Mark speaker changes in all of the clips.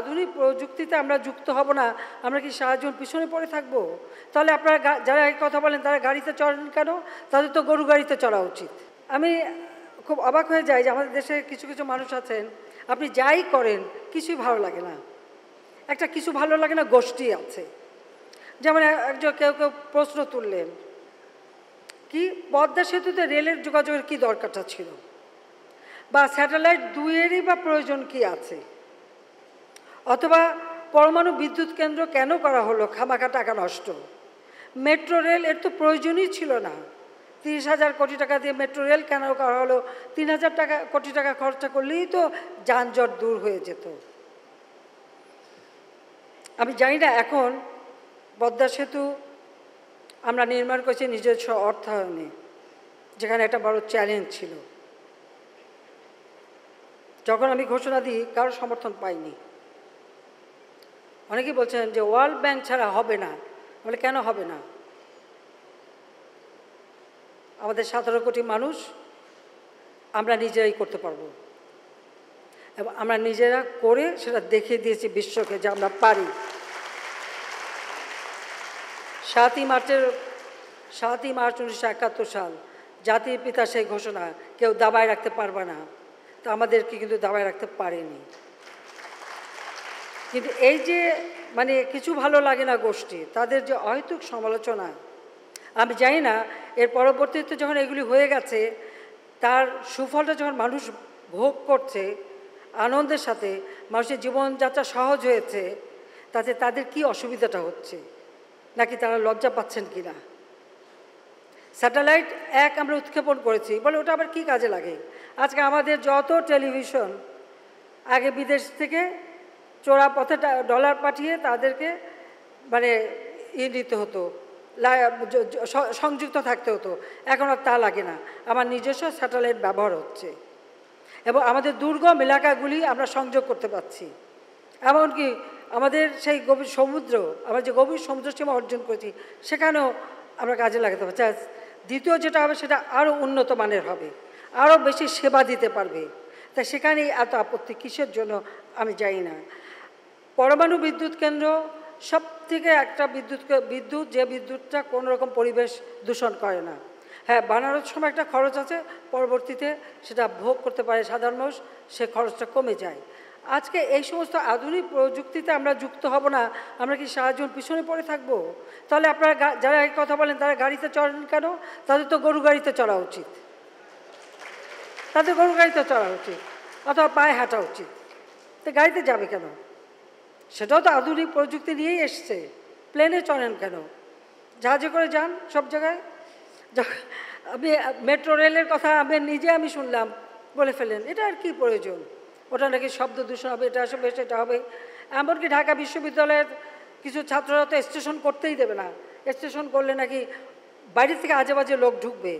Speaker 1: আধুনিক প্রযুক্তিতে আমরা যুক্ত হব না আমরা কি সারাজীবন পিছনে পড়ে থাকব তাহলে আপনারা যারা কথা বলেন তারা গাড়িতে চড়েন কেন তাদের তো গরু গাড়িতে চড়া উচিত আমি খুব অবাক হয়ে যাই যে আমাদের দেশে কিছু কিছু মানুষ আছেন আপনি যাই করেন কিছুই ভালো লাগে না একটা কিছু ভালো লাগে না গোষ্ঠী আছে যেমন একজন কেউ কেউ প্রশ্ন তুললেন কি পদ্মা সেতুতে রেলের যোগাযোগের কি দরকারটা ছিল বা স্যাটেলাইট দুইয়েরই বা প্রয়োজন কি আছে অথবা পরমাণু বিদ্যুৎ কেন্দ্র কেন করা হলো খামাখা টাকা নষ্ট মেট্রো রেল এর তো প্রয়োজনই ছিল না তিরিশ হাজার কোটি টাকা দিয়ে মেট্রো রেল কেন করা হলো তিন হাজার টাকা কোটি টাকা খরচা করলেই তো যানজট দূর হয়ে যেত আমি জানি না এখন পদ্মা সেতু আমরা নির্মাণ করেছি নিজস্ব অর্থায়নে যেখানে একটা বড় চ্যালেঞ্জ ছিল যখন আমি ঘোষণা দিই কারো সমর্থন পাইনি অনেকেই বলছেন যে ওয়ার্ল্ড ব্যাংক ছাড়া হবে না বলে কেন হবে না আমাদের সতেরো কোটি মানুষ আমরা নিজেরাই করতে পারবো এবং আমরা নিজেরা করে সেটা দেখিয়ে দিয়েছি বিশ্বকে যে আমরা পারি সাতই মার্চের সাতই মার্চ উনিশশো একাত্তর সাল জাতির পিতা সেই ঘোষণা কেউ দাবায় রাখতে পারবে না তা আমাদেরকে কিন্তু দাবায় রাখতে পারেনি কিন্তু এই যে মানে কিছু ভালো লাগে না গোষ্ঠী তাদের যে অহেতুক সমালোচনা আমি জানি না এর পরবর্তীতে যখন এগুলি হয়ে গেছে তার সুফলটা যখন মানুষ ভোগ করছে আনন্দের সাথে মানুষের জীবনযাত্রা সহজ হয়েছে তাতে তাদের কি অসুবিধাটা হচ্ছে নাকি তারা লজ্জা পাচ্ছেন কি না স্যাটেলাইট এক আমরা উৎক্ষেপণ করেছি বলে ওটা আবার কি কাজে লাগে আজকে আমাদের যত টেলিভিশন আগে বিদেশ থেকে চোরা পথে ডলার পাঠিয়ে তাদেরকে মানে ই নিতে হতো সংযুক্ত থাকতে হতো এখন আর তা লাগে না আমার নিজস্ব স্যাটেলাইট ব্যবহার হচ্ছে এবং আমাদের দুর্গম এলাকাগুলি আমরা সংযোগ করতে পারছি এমনকি আমাদের সেই গভীর সমুদ্র আমরা যে গভীর সমুদ্র সীমা অর্জন করেছি সেখানেও আমরা কাজে লাগাতে পারছি দ্বিতীয় যেটা হবে সেটা আরও উন্নত মানের হবে আরও বেশি সেবা দিতে পারবে তাই সেখানেই এত আপত্তি কিসের জন্য আমি জানি না পরমাণু বিদ্যুৎ কেন্দ্র সব থেকে একটা বিদ্যুৎ বিদ্যুৎ যে বিদ্যুৎটা কোনো রকম পরিবেশ দূষণ করে না হ্যাঁ বানানোর সময় একটা খরচ আছে পরবর্তীতে সেটা ভোগ করতে পারে সাধারণ মানুষ সে খরচটা কমে যায় আজকে এই সমস্ত আধুনিক প্রযুক্তিতে আমরা যুক্ত হব না আমরা কি সারাজন পিছনে পড়ে থাকবো তাহলে আপনারা যারা এই কথা বলেন তারা গাড়িতে চড়েন কেন তাদের তো গরু গাড়িতে চড়া উচিত তাদের গরু গাড়িতে চড়া উচিত অথবা পায়ে হাঁটা উচিত তো গাড়িতে যাবে কেন সেটাও তো আধুনিক প্রযুক্তি নিয়েই এসছে প্লেনে চড়েন কেন জাহাজে করে যান সব জায়গায় আমি মেট্রো রেলের কথা আমি নিজে আমি শুনলাম বলে ফেলেন এটা আর কি প্রয়োজন ওটা নাকি শব্দ দূষণ হবে এটা আসবে সেটা হবে এমনকি ঢাকা বিশ্ববিদ্যালয়ের কিছু ছাত্ররা তো স্টেশন করতেই দেবে না স্টেশন করলে নাকি বাইরে থেকে আজে বাজে লোক ঢুকবে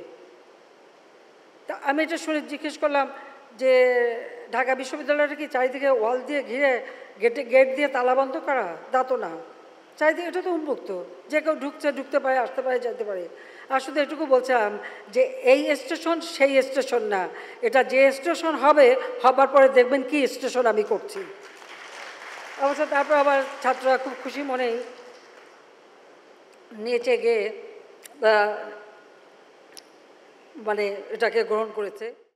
Speaker 1: তা আমি এটা শুনে জিজ্ঞেস করলাম যে ঢাকা বিশ্ববিদ্যালয়টা কি চারিদিকে ওয়াল দিয়ে ঘিরে গেটে গেট দিয়ে তালাবন্ধ করা তা তো না চাইতে এটা তো উন্মুক্ত যে কেউ ঢুকছে ঢুকতে পারে আসতে পারে যেতে পারে আর শুধু এটুকু বলছিলাম যে এই স্টেশন সেই স্টেশন না এটা যে স্টেশন হবে হবার পরে দেখবেন কি স্টেশন আমি করছি অবশ্য তারপর আবার ছাত্ররা খুব খুশি মনেই নেচে গিয়ে মানে এটাকে গ্রহণ করেছে